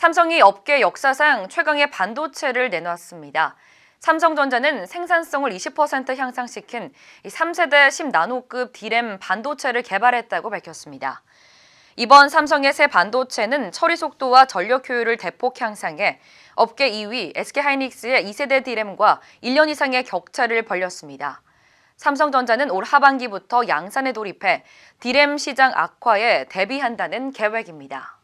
삼성이 업계 역사상 최강의 반도체를 내놓았습니다 삼성전자는 생산성을 20% 향상시킨 3세대 10나노급 디램 반도체를 개발했다고 밝혔습니다. 이번 삼성의 새 반도체는 처리 속도와 전력 효율을 대폭 향상해 업계 2위 SK하이닉스의 2세대 디램과 1년 이상의 격차를 벌렸습니다. 삼성전자는 올 하반기부터 양산에 돌입해 디램 시장 악화에 대비한다는 계획입니다.